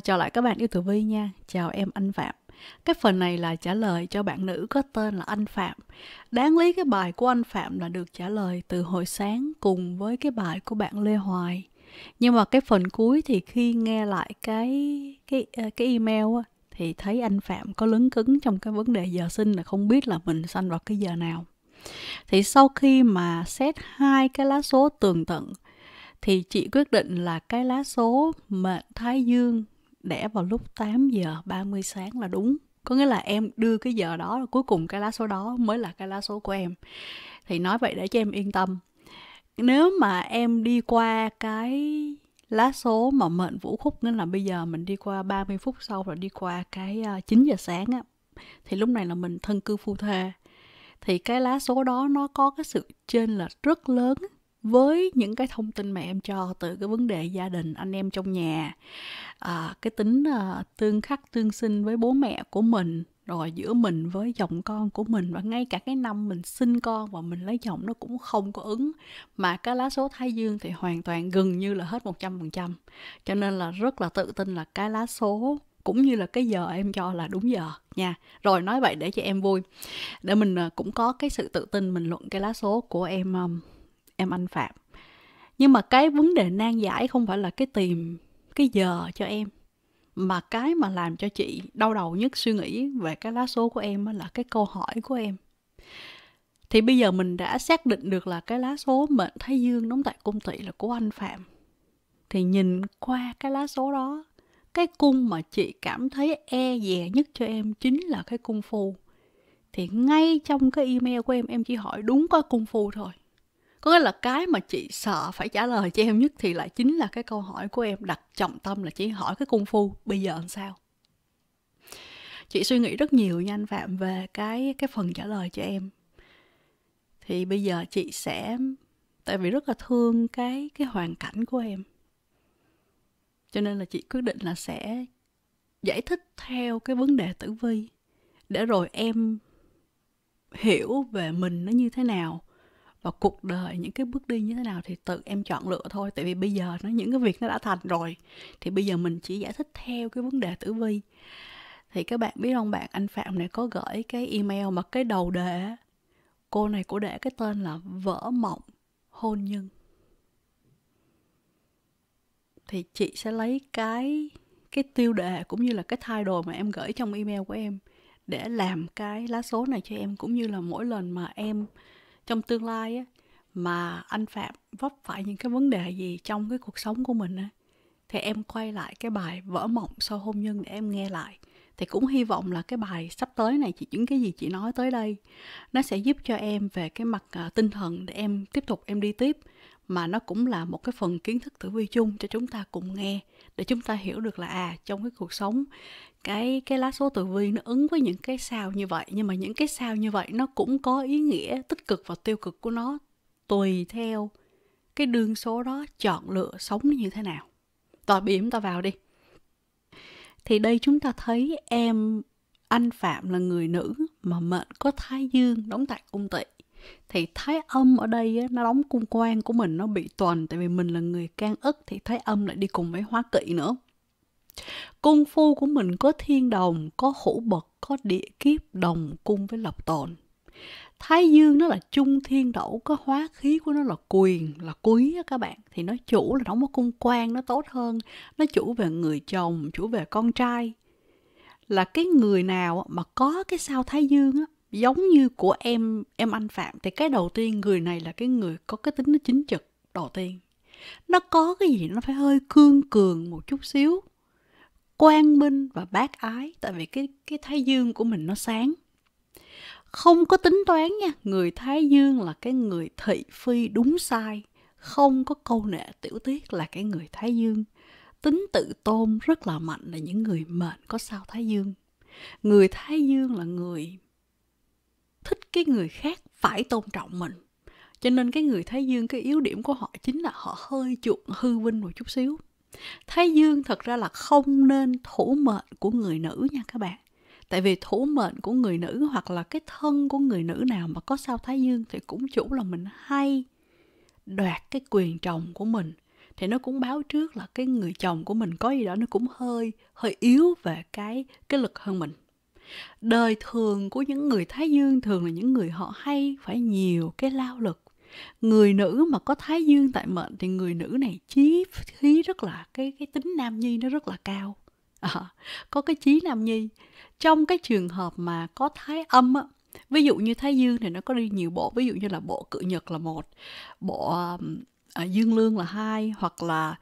chào lại các bạn yêu tử vi nha chào em anh phạm cái phần này là trả lời cho bạn nữ có tên là anh phạm đáng lý cái bài của anh phạm là được trả lời từ hồi sáng cùng với cái bài của bạn lê hoài nhưng mà cái phần cuối thì khi nghe lại cái cái ờ, cái email á thì thấy anh phạm có lấn cứng trong cái vấn đề giờ sinh là không biết là mình sanh vào cái giờ nào thì sau khi mà xét hai cái lá số tường tận thì chị quyết định là cái lá số mệnh thái dương đẻ vào lúc 8 giờ 30 sáng là đúng có nghĩa là em đưa cái giờ đó là cuối cùng cái lá số đó mới là cái lá số của em thì nói vậy để cho em yên tâm nếu mà em đi qua cái lá số mà mệnh vũ khúc nên là bây giờ mình đi qua 30 phút sau rồi đi qua cái 9 à, giờ sáng á thì lúc này là mình thân cư phu thê thì cái lá số đó nó có cái sự chênh là rất lớn với những cái thông tin mà em cho từ cái vấn đề gia đình anh em trong nhà à, cái tính à, tương khắc tương sinh với bố mẹ của mình rồi giữa mình với chồng con của mình và ngay cả cái năm mình sinh con và mình lấy chồng nó cũng không có ứng mà cái lá số thái dương thì hoàn toàn gần như là hết 100% cho nên là rất là tự tin là cái lá số cũng như là cái giờ em cho là đúng giờ nha rồi nói vậy để cho em vui để mình ờ, cũng có cái sự tự tin mình luận cái lá số của em em anh phạm nhưng mà cái vấn đề nan giải không phải là cái tìm cái giờ cho em mà cái mà làm cho chị đau đầu nhất suy nghĩ về cái lá số của em là cái câu hỏi của em thì bây giờ mình đã xác định được là cái lá số mệnh thái dương đóng tại cung tỵ là của anh phạm thì nhìn qua cái lá số đó cái cung mà chị cảm thấy e dè nhất cho em chính là cái cung phu thì ngay trong cái email của em em chỉ hỏi đúng có cung phu thôi có nghĩa là cái mà chị sợ phải trả lời cho em nhất thì lại chính là cái câu hỏi của em đặt trọng tâm là chị hỏi cái cung phu bây giờ làm sao chị suy nghĩ rất nhiều nha anh phạm về cái cái phần trả lời cho em thì bây giờ chị sẽ tại vì rất là thương cái cái hoàn cảnh của em cho nên là chị quyết định là sẽ giải thích theo cái vấn đề tử vi để rồi em hiểu về mình nó như thế nào và cuộc đời những cái bước đi như thế nào thì tự em chọn lựa thôi tại vì bây giờ nó những cái việc nó đã thành rồi thì bây giờ mình chỉ giải thích theo cái vấn đề tử vi thì các bạn biết không bạn anh phạm này có gửi cái email mà cái đầu đề cô này cô để cái tên là vỡ mộng hôn nhân thì chị sẽ lấy cái cái tiêu đề cũng như là cái thay title mà em gửi trong email của em để làm cái lá số này cho em cũng như là mỗi lần mà em trong tương lai á, mà anh phạm vấp phải những cái vấn đề gì trong cái cuộc sống của mình á, thì em quay lại cái bài vỡ mộng sau hôn nhân để em nghe lại thì cũng hy vọng là cái bài sắp tới này chị những cái gì chị nói tới đây nó sẽ giúp cho em về cái mặt uh, tinh thần để em tiếp tục em đi tiếp mà nó cũng là một cái phần kiến thức tử vi chung cho chúng ta cùng nghe để chúng ta hiểu được là à trong cái cuộc sống cái cái lá số tử vi nó ứng với những cái sao như vậy nhưng mà những cái sao như vậy nó cũng có ý nghĩa tích cực và tiêu cực của nó tùy theo cái đường số đó chọn lựa sống như thế nào tòa biểm ta vào đi thì đây chúng ta thấy em anh phạm là người nữ mà mệnh có thái dương đóng tại cung tị thì thái âm ở đây á, nó đóng cung quan của mình nó bị tuần tại vì mình là người can ức thì thái âm lại đi cùng với hóa kỵ nữa cung phu của mình có thiên đồng có hữu bậc có địa kiếp đồng cung với lập tồn thái dương nó là trung thiên đậu có hóa khí của nó là quyền là quý á các bạn thì nó chủ là đóng một cung quan nó tốt hơn nó chủ về người chồng chủ về con trai là cái người nào mà có cái sao thái dương á giống như của em em anh phạm thì cái đầu tiên người này là cái người có cái tính nó chính trực đầu tiên nó có cái gì nó phải hơi cương cường một chút xíu quang minh và bác ái tại vì cái cái thái dương của mình nó sáng không có tính toán nha người thái dương là cái người thị phi đúng sai không có câu nệ tiểu tiết là cái người thái dương tính tự tôn rất là mạnh là những người mệnh có sao thái dương người thái dương là người thích cái người khác phải tôn trọng mình cho nên cái người thái dương cái yếu điểm của họ chính là họ hơi chuộng hư vinh một chút xíu thái dương thật ra là không nên thủ mệnh của người nữ nha các bạn tại vì thủ mệnh của người nữ hoặc là cái thân của người nữ nào mà có sao thái dương thì cũng chủ là mình hay đoạt cái quyền chồng của mình thì nó cũng báo trước là cái người chồng của mình có gì đó nó cũng hơi hơi yếu về cái cái lực hơn mình đời thường của những người thái dương thường là những người họ hay phải nhiều cái lao lực người nữ mà có thái dương tại mệnh thì người nữ này chí khí rất là cái cái tính nam nhi nó rất là cao à, có cái chí nam nhi trong cái trường hợp mà có thái âm á, ví dụ như thái dương thì nó có đi nhiều bộ ví dụ như là bộ cự nhật là một bộ à, dương lương là hai hoặc là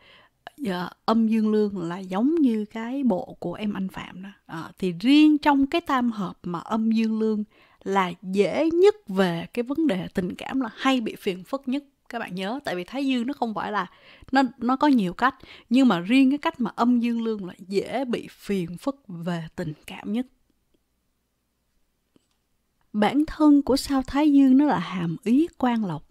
yeah, dạ, âm dương lương là giống như cái bộ của em anh phạm đó à, thì riêng trong cái tam hợp mà âm dương lương là dễ nhất về cái vấn đề tình cảm là hay bị phiền phức nhất các bạn nhớ tại vì thái dương nó không phải là nó nó có nhiều cách nhưng mà riêng cái cách mà âm dương lương là dễ bị phiền phức về tình cảm nhất bản thân của sao thái dương nó là hàm ý quan lộc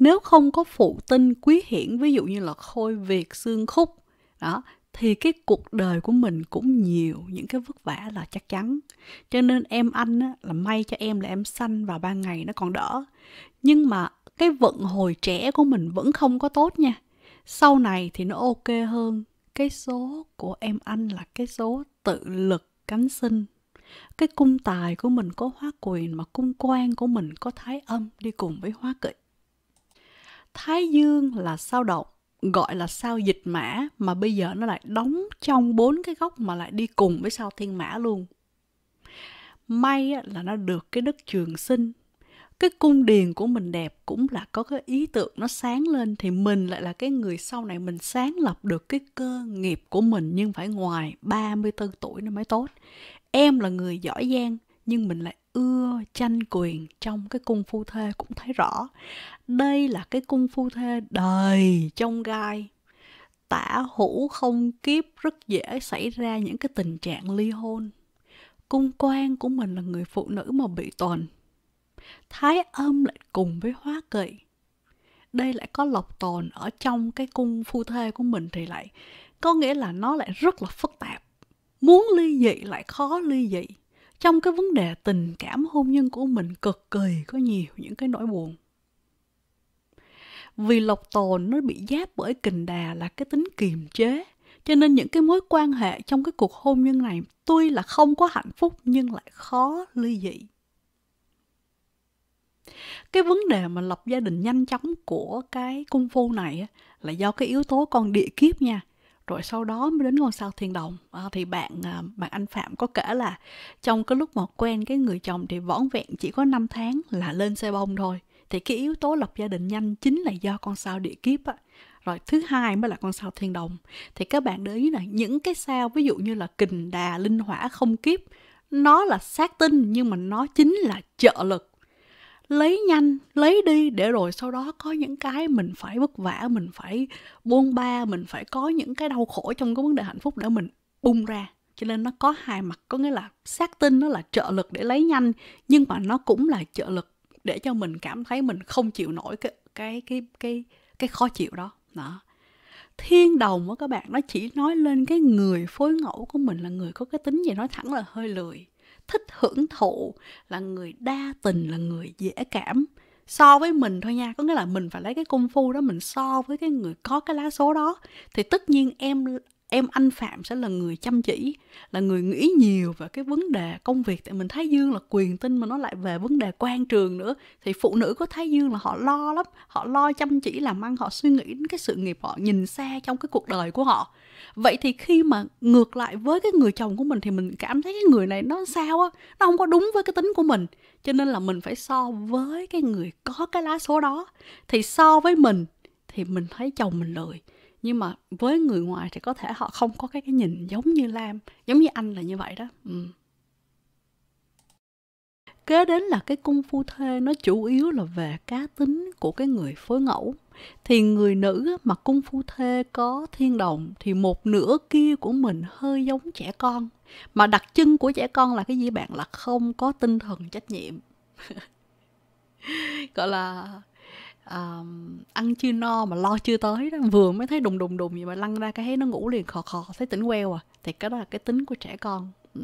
nếu không có phụ tinh quý hiển ví dụ như là khôi việt xương khúc đó thì cái cuộc đời của mình cũng nhiều những cái vất vả là chắc chắn cho nên em anh á, là may cho em là em sanh vào ban ngày nó còn đỡ nhưng mà cái vận hồi trẻ của mình vẫn không có tốt nha sau này thì nó ok hơn cái số của em anh là cái số tự lực cánh sinh cái cung tài của mình có hóa quyền mà cung quan của mình có thái âm đi cùng với hóa kỵ Thái Dương là sao động gọi là sao dịch mã mà bây giờ nó lại đóng trong bốn cái góc mà lại đi cùng với sao thiên mã luôn may là nó được cái đất trường sinh cái cung điền của mình đẹp cũng là có cái ý tưởng nó sáng lên thì mình lại là cái người sau này mình sáng lập được cái cơ nghiệp của mình nhưng phải ngoài 34 tuổi nó mới tốt. Em là người giỏi giang nhưng mình lại ưa tranh quyền trong cái cung phu thê cũng thấy rõ đây là cái cung phu thê đời trong gai tả hữu không kiếp rất dễ xảy ra những cái tình trạng ly hôn cung quan của mình là người phụ nữ mà bị tuần thái âm lại cùng với hóa kỳ đây lại có lộc tồn ở trong cái cung phu thê của mình thì lại có nghĩa là nó lại rất là phức tạp muốn ly dị lại khó ly dị trong cái vấn đề tình cảm hôn nhân của mình cực kỳ có nhiều những cái nỗi buồn vì lộc tồn nó bị giáp bởi kình đà là cái tính kiềm chế cho nên những cái mối quan hệ trong cái cuộc hôn nhân này tuy là không có hạnh phúc nhưng lại khó ly dị cái vấn đề mà lập gia đình nhanh chóng của cái cung phu này là do cái yếu tố con địa kiếp nha rồi sau đó mới đến ngôi sao thiên đồng à, thì bạn à, bạn anh phạm có kể là trong cái lúc mà quen cái người chồng thì võn vẹn chỉ có 5 tháng là lên xe bông thôi thì cái yếu tố lập gia đình nhanh chính là do con sao địa kiếp á rồi thứ hai mới là con sao thiên đồng thì các bạn để ý là những cái sao ví dụ như là kình đà linh hỏa không kiếp nó là sát tinh nhưng mà nó chính là trợ lực lấy nhanh lấy đi để rồi sau đó có những cái mình phải vất vả mình phải buông ba mình phải có những cái đau khổ trong cái vấn đề hạnh phúc để mình bung ra cho nên nó có hai mặt có nghĩa là xác tin nó là trợ lực để lấy nhanh nhưng mà nó cũng là trợ lực để cho mình cảm thấy mình không chịu nổi cái cái cái cái cái khó chịu đó đó thiên đồng của các bạn nó chỉ nói lên cái người phối ngẫu của mình là người có cái tính gì nói thẳng là hơi lười thích hưởng thụ là người đa tình là người dễ cảm so với mình thôi nha có nghĩa là mình phải lấy cái công phu đó mình so với cái người có cái lá số đó thì tất nhiên em em anh phạm sẽ là người chăm chỉ là người nghĩ nhiều về cái vấn đề công việc tại mình thái dương là quyền tinh mà nó lại về vấn đề quan trường nữa thì phụ nữ có thái dương là họ lo lắm họ lo chăm chỉ làm ăn họ suy nghĩ đến cái sự nghiệp họ nhìn xa trong cái cuộc đời của họ vậy thì khi mà ngược lại với cái người chồng của mình thì mình cảm thấy cái người này nó sao á nó không có đúng với cái tính của mình cho nên là mình phải so với cái người có cái lá số đó thì so với mình thì mình thấy chồng mình lười nhưng mà với người ngoài thì có thể họ không có cái cái nhìn giống như lam giống như anh là như vậy đó ừ. kế đến là cái cung phu thê nó chủ yếu là về cá tính của cái người phối ngẫu thì người nữ mà cung phu thê có thiên đồng thì một nửa kia của mình hơi giống trẻ con mà đặc trưng của trẻ con là cái gì bạn là không có tinh thần trách nhiệm gọi là um, ăn chưa no mà lo chưa tới đó vừa mới thấy đùng đùng đùng gì mà lăn ra cái thấy nó ngủ liền khò khò thấy tỉnh queo à thì cái đó là cái tính của trẻ con ừ.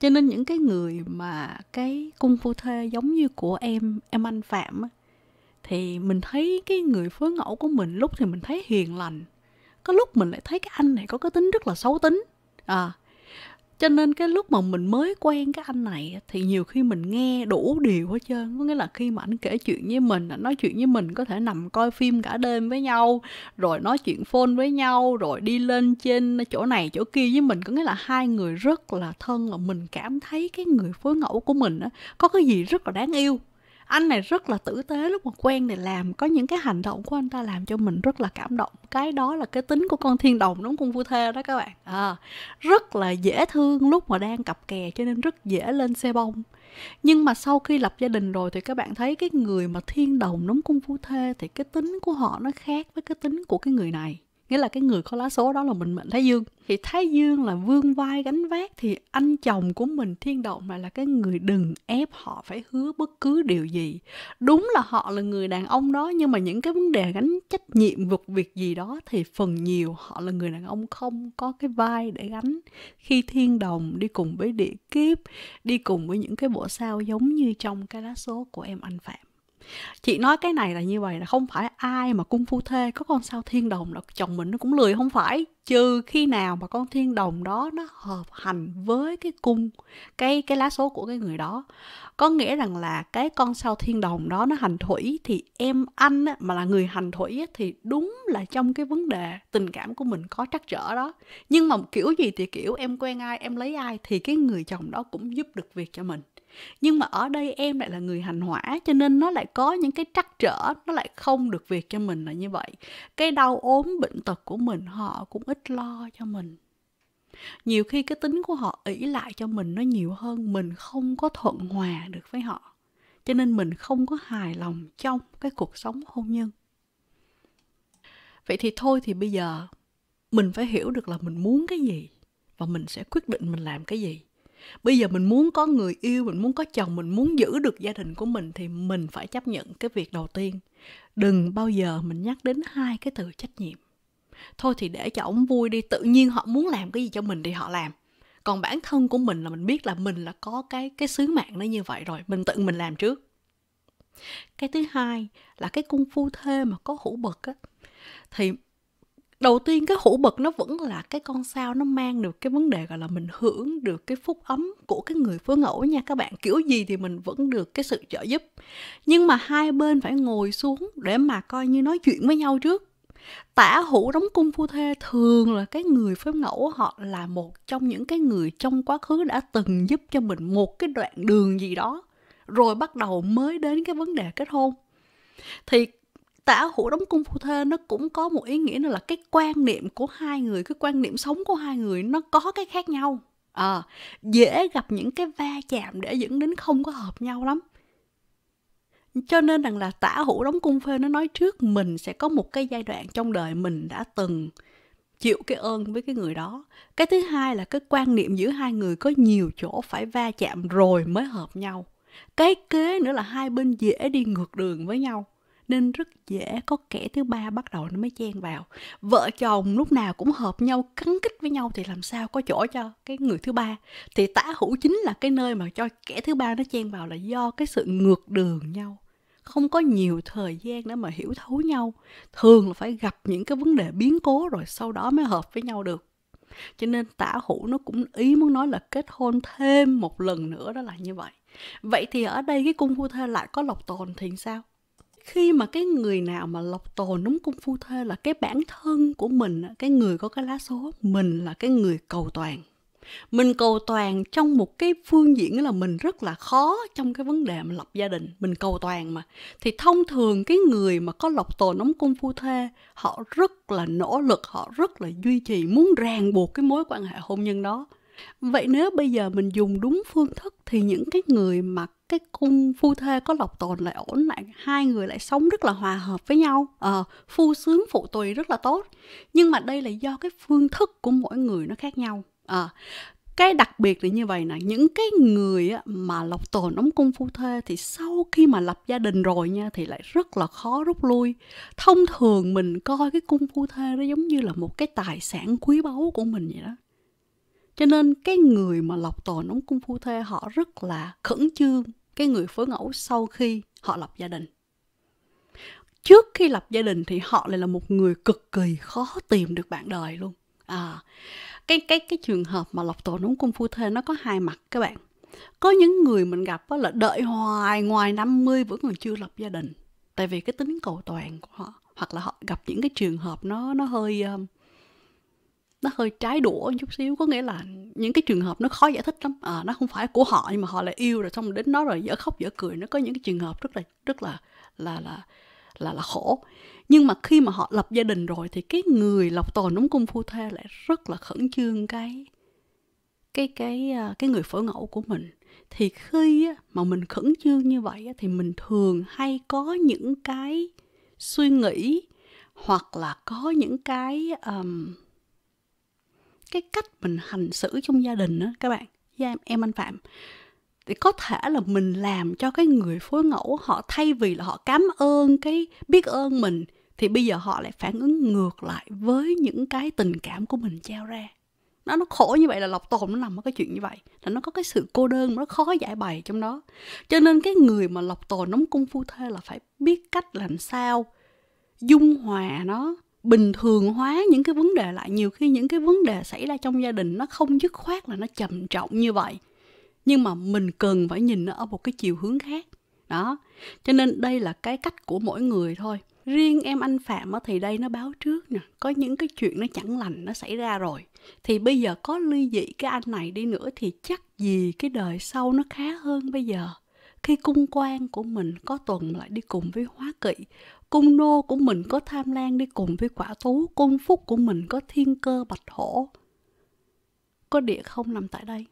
cho nên những cái người mà cái cung phu thê giống như của em em anh phạm á, thì mình thấy cái người phối ngẫu của mình lúc thì mình thấy hiền lành có lúc mình lại thấy cái anh này có cái tính rất là xấu tính à cho nên cái lúc mà mình mới quen cái anh này thì nhiều khi mình nghe đủ điều hết trơn có nghĩa là khi mà anh kể chuyện với mình anh nói chuyện với mình có thể nằm coi phim cả đêm với nhau rồi nói chuyện phone với nhau rồi đi lên trên chỗ này chỗ kia với mình có nghĩa là hai người rất là thân và mình cảm thấy cái người phối ngẫu của mình có cái gì rất là đáng yêu anh này rất là tử tế lúc mà quen này làm có những cái hành động của anh ta làm cho mình rất là cảm động cái đó là cái tính của con thiên đồng đúng không con vua thê đó các bạn à, rất là dễ thương lúc mà đang cặp kè cho nên rất dễ lên xe bông nhưng mà sau khi lập gia đình rồi thì các bạn thấy cái người mà thiên đồng đúng cung phu thê thì cái tính của họ nó khác với cái tính của cái người này nghĩa là cái người có lá số đó là mình mệnh thái dương thì thái dương là vương vai gánh vác thì anh chồng của mình thiên động lại là cái người đừng ép họ phải hứa bất cứ điều gì đúng là họ là người đàn ông đó nhưng mà những cái vấn đề gánh trách nhiệm vực việc gì đó thì phần nhiều họ là người đàn ông không có cái vai để gánh khi thiên đồng đi cùng với địa kiếp đi cùng với những cái bộ sao giống như trong cái lá số của em anh phạm chị nói cái này là như vậy là không phải ai mà cung phu thê có con sao thiên đồng là chồng mình nó cũng lười không phải trừ khi nào mà con thiên đồng đó nó hợp hành với cái cung cái cái lá số của cái người đó có nghĩa rằng là cái con sao thiên đồng đó nó hành thủy thì em anh á, mà là người hành thủy á, thì đúng là trong cái vấn đề tình cảm của mình có trắc trở đó nhưng mà kiểu gì thì kiểu em quen ai em lấy ai thì cái người chồng đó cũng giúp được việc cho mình nhưng mà ở đây em lại là người hành hỏa cho nên nó lại có những cái trắc trở nó lại không được việc cho mình là như vậy cái đau ốm bệnh tật của mình họ cũng ít lo cho mình nhiều khi cái tính của họ ỷ lại cho mình nó nhiều hơn mình không có thuận hòa được với họ cho nên mình không có hài lòng trong cái cuộc sống hôn nhân vậy thì thôi thì bây giờ mình phải hiểu được là mình muốn cái gì và mình sẽ quyết định mình làm cái gì bây giờ mình muốn có người yêu mình muốn có chồng mình muốn giữ được gia đình của mình thì mình phải chấp nhận cái việc đầu tiên đừng bao giờ mình nhắc đến hai cái từ trách nhiệm thôi thì để cho ổng vui đi tự nhiên họ muốn làm cái gì cho mình thì họ làm còn bản thân của mình là mình biết là mình là có cái cái sứ mạng nó như vậy rồi mình tự mình làm trước cái thứ hai là cái cung phu thê mà có hũ bực á thì đầu tiên cái hũ bực nó vẫn là cái con sao nó mang được cái vấn đề gọi là mình hưởng được cái phúc ấm của cái người phối ngẫu nha các bạn kiểu gì thì mình vẫn được cái sự trợ giúp nhưng mà hai bên phải ngồi xuống để mà coi như nói chuyện với nhau trước tả hữu đóng cung phu thê thường là cái người phế ngẫu họ là một trong những cái người trong quá khứ đã từng giúp cho mình một cái đoạn đường gì đó rồi bắt đầu mới đến cái vấn đề kết hôn thì tả hữu đóng cung phu thê nó cũng có một ý nghĩa là cái quan niệm của hai người cái quan niệm sống của hai người nó có cái khác nhau à, dễ gặp những cái va chạm để dẫn đến không có hợp nhau lắm cho nên rằng là tả hữu đóng cung phê nó nói trước mình sẽ có một cái giai đoạn trong đời mình đã từng chịu cái ơn với cái người đó cái thứ hai là cái quan niệm giữa hai người có nhiều chỗ phải va chạm rồi mới hợp nhau cái kế nữa là hai bên dễ đi ngược đường với nhau nên rất dễ có kẻ thứ ba bắt đầu nó mới chen vào vợ chồng lúc nào cũng hợp nhau cắn kích với nhau thì làm sao có chỗ cho cái người thứ ba thì tả hữu chính là cái nơi mà cho kẻ thứ ba nó chen vào là do cái sự ngược đường nhau không có nhiều thời gian để mà hiểu thấu nhau thường là phải gặp những cái vấn đề biến cố rồi sau đó mới hợp với nhau được cho nên tả hữu nó cũng ý muốn nói là kết hôn thêm một lần nữa đó là như vậy vậy thì ở đây cái cung phu thê lại có lộc tồn thì sao khi mà cái người nào mà lộc tồn đúng cung phu thê là cái bản thân của mình cái người có cái lá số mình là cái người cầu toàn mình cầu toàn trong một cái phương diện là mình rất là khó trong cái vấn đề mà lập gia đình mình cầu toàn mà thì thông thường cái người mà có lộc tồn nóng cung phu thê họ rất là nỗ lực họ rất là duy trì muốn ràng buộc cái mối quan hệ hôn nhân đó vậy nếu bây giờ mình dùng đúng phương thức thì những cái người mà cái cung phu thê có lộc tồn lại ổn lại hai người lại sống rất là hòa hợp với nhau à, phu sướng phụ tùy rất là tốt nhưng mà đây là do cái phương thức của mỗi người nó khác nhau à, cái đặc biệt là như vậy nè những cái người mà lộc tồn đóng cung phu thê thì sau khi mà lập gia đình rồi nha thì lại rất là khó rút lui thông thường mình coi cái cung phu thê nó giống như là một cái tài sản quý báu của mình vậy đó cho nên cái người mà lộc tồn đóng cung phu thê họ rất là khẩn trương cái người phối ngẫu sau khi họ lập gia đình trước khi lập gia đình thì họ lại là một người cực kỳ khó tìm được bạn đời luôn à cái cái cái trường hợp mà lọc tổ đúng cung phu thê nó có hai mặt các bạn có những người mình gặp đó là đợi hoài ngoài 50 vẫn còn chưa lập gia đình tại vì cái tính cầu toàn của họ hoặc là họ gặp những cái trường hợp nó nó hơi ờ, nó hơi trái đũa chút xíu có nghĩa là những cái trường hợp nó khó giải thích lắm à, nó không phải của họ nhưng mà họ lại yêu rồi xong đến nó rồi dở khóc dở cười nó có những cái trường hợp rất là rất là là là là, là khổ nhưng mà khi mà họ lập gia đình rồi thì cái người lọc tồn đúng cung phu thê lại rất là khẩn trương cái cái cái à, cái người phở ngẫu của mình thì khi mà mình khẩn trương như vậy thì mình thường hay có những cái suy nghĩ hoặc là có những cái um, cái cách mình hành xử trong gia đình đó các bạn gia dạ, em, em anh phạm thì có thể là mình làm cho cái người phối ngẫu họ thay vì là họ cảm ơn cái biết ơn mình thì bây giờ họ lại phản ứng ngược lại với những cái tình cảm của mình trao ra nó nó khổ như vậy là lọc tồn nó nằm ở cái chuyện như vậy là nó có cái sự cô đơn nó khó giải bày trong đó cho nên cái người mà lọc tồn nóng cung phu thê là phải biết cách làm sao dung hòa nó bình thường hóa những cái vấn đề lại nhiều khi những cái vấn đề xảy ra trong gia đình nó không dứt khoát là nó trầm trọng như vậy nhưng mà mình cần phải nhìn nó ở một cái chiều hướng khác đó cho nên đây là cái cách của mỗi người thôi riêng em anh phạm thì đây nó báo trước nè có những cái chuyện nó chẳng lành nó xảy ra rồi thì bây giờ có ly dị cái anh này đi nữa thì chắc gì cái đời sau nó khá hơn bây giờ khi cung quan của mình có tuần lại đi cùng với hóa kỵ cung nô của mình có tham lan đi cùng với quả tú cung phúc của mình có thiên cơ bạch hổ có địa không nằm tại đây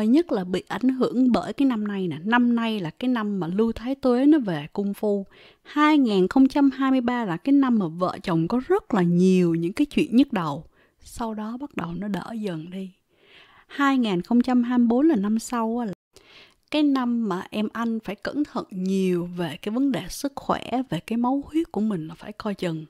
May nhất là bị ảnh hưởng bởi cái năm nay nè. Năm nay là cái năm mà Lưu Thái Tuế nó về cung phu. 2023 là cái năm mà vợ chồng có rất là nhiều những cái chuyện nhức đầu. Sau đó bắt đầu nó đỡ dần đi. 2024 là năm sau là cái năm mà em anh phải cẩn thận nhiều về cái vấn đề sức khỏe, về cái máu huyết của mình là phải coi chừng.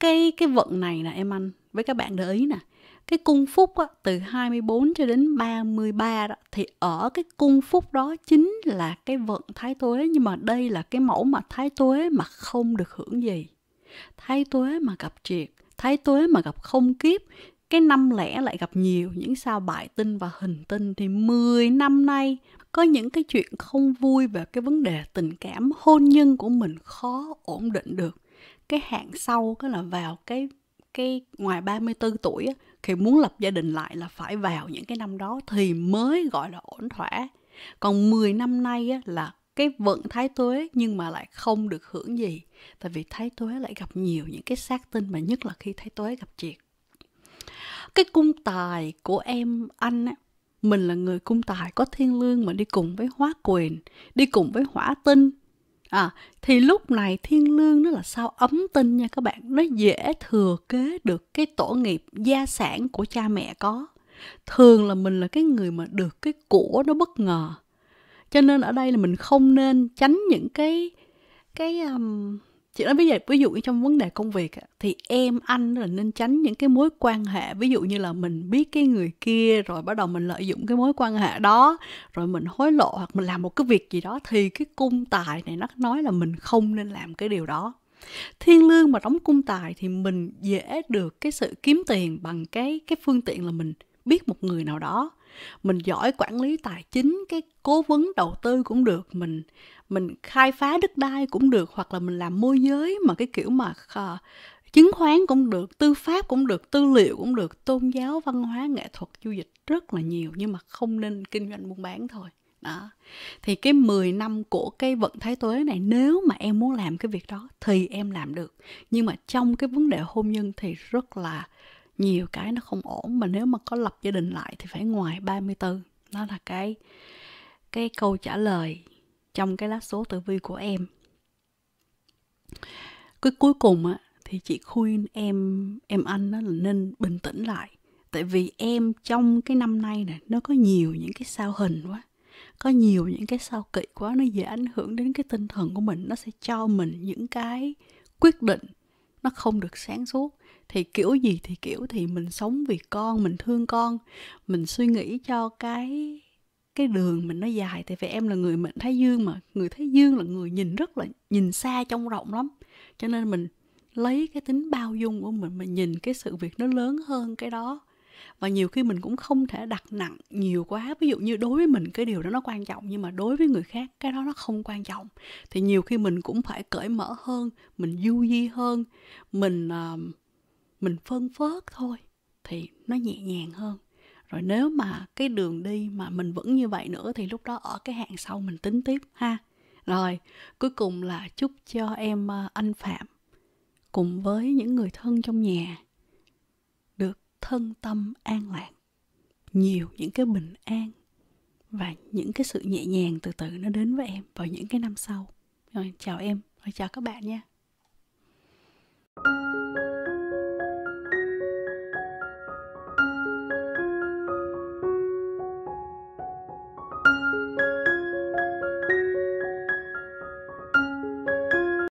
Cái cái vận này nè em anh, với các bạn để ý nè, cái cung phúc á, từ 24 cho đến 33 đó thì ở cái cung phúc đó chính là cái vận thái tuế nhưng mà đây là cái mẫu mà thái tuế mà không được hưởng gì thái tuế mà gặp triệt thái tuế mà gặp không kiếp cái năm lẻ lại gặp nhiều những sao bại tinh và hình tinh thì 10 năm nay có những cái chuyện không vui về cái vấn đề tình cảm hôn nhân của mình khó ổn định được cái hạn sau cái là vào cái cái ngoài 34 tuổi á, khi muốn lập gia đình lại là phải vào những cái năm đó thì mới gọi là ổn thỏa còn 10 năm nay á, là cái vận thái tuế nhưng mà lại không được hưởng gì tại vì thái tuế lại gặp nhiều những cái sát tinh mà nhất là khi thái tuế gặp triệt cái cung tài của em anh á, mình là người cung tài có thiên lương mà đi cùng với hóa quyền đi cùng với hỏa tinh à, thì lúc này thiên lương nó là sao ấm tinh nha các bạn nó dễ thừa kế được cái tổ nghiệp gia sản của cha mẹ có thường là mình là cái người mà được cái của nó bất ngờ cho nên ở đây là mình không nên tránh những cái cái um, chị nói ví dụ ví dụ như trong vấn đề công việc thì em anh là nên tránh những cái mối quan hệ ví dụ như là mình biết cái người kia rồi bắt đầu mình lợi dụng cái mối quan hệ đó rồi mình hối lộ hoặc mình làm một cái việc gì đó thì cái cung tài này nó nói là mình không nên làm cái điều đó thiên lương mà đóng cung tài thì mình dễ được cái sự kiếm tiền bằng cái cái phương tiện là mình biết một người nào đó mình giỏi quản lý tài chính cái cố vấn đầu tư cũng được mình mình khai phá đất đai cũng được hoặc là mình làm môi giới mà cái kiểu mà uh, chứng khoán cũng được tư pháp cũng được tư liệu cũng được tôn giáo văn hóa nghệ thuật du lịch rất là nhiều nhưng mà không nên kinh doanh buôn bán thôi đó thì cái 10 năm của cái vận thái tuế này nếu mà em muốn làm cái việc đó thì em làm được nhưng mà trong cái vấn đề hôn nhân thì rất là nhiều cái nó không ổn mà nếu mà có lập gia đình lại thì phải ngoài 34 đó là cái cái câu trả lời trong cái lá số tử vi của em cái cuối cùng á thì chị khuyên em em anh nó là nên bình tĩnh lại tại vì em trong cái năm nay này nó có nhiều những cái sao hình quá có nhiều những cái sao kỵ quá nó dễ ảnh hưởng đến cái tinh thần của mình nó sẽ cho mình những cái quyết định nó không được sáng suốt thì kiểu gì thì kiểu thì mình sống vì con mình thương con mình suy nghĩ cho cái cái đường mình nó dài thì vì em là người mệnh thái dương mà người thái dương là người nhìn rất là nhìn xa trong rộng lắm cho nên mình lấy cái tính bao dung của mình mình nhìn cái sự việc nó lớn hơn cái đó và nhiều khi mình cũng không thể đặt nặng nhiều quá ví dụ như đối với mình cái điều đó nó quan trọng nhưng mà đối với người khác cái đó nó không quan trọng thì nhiều khi mình cũng phải cởi mở hơn mình du di hơn mình uh, mình phân phớt thôi thì nó nhẹ nhàng hơn rồi nếu mà cái đường đi mà mình vẫn như vậy nữa thì lúc đó ở cái hạn sau mình tính tiếp ha rồi cuối cùng là chúc cho em ờ, anh phạm cùng với những người thân trong nhà được thân tâm an lạc nhiều những cái bình an và những cái sự nhẹ nhàng từ từ nó đến với em vào những cái năm sau rồi chào em và chào các bạn nha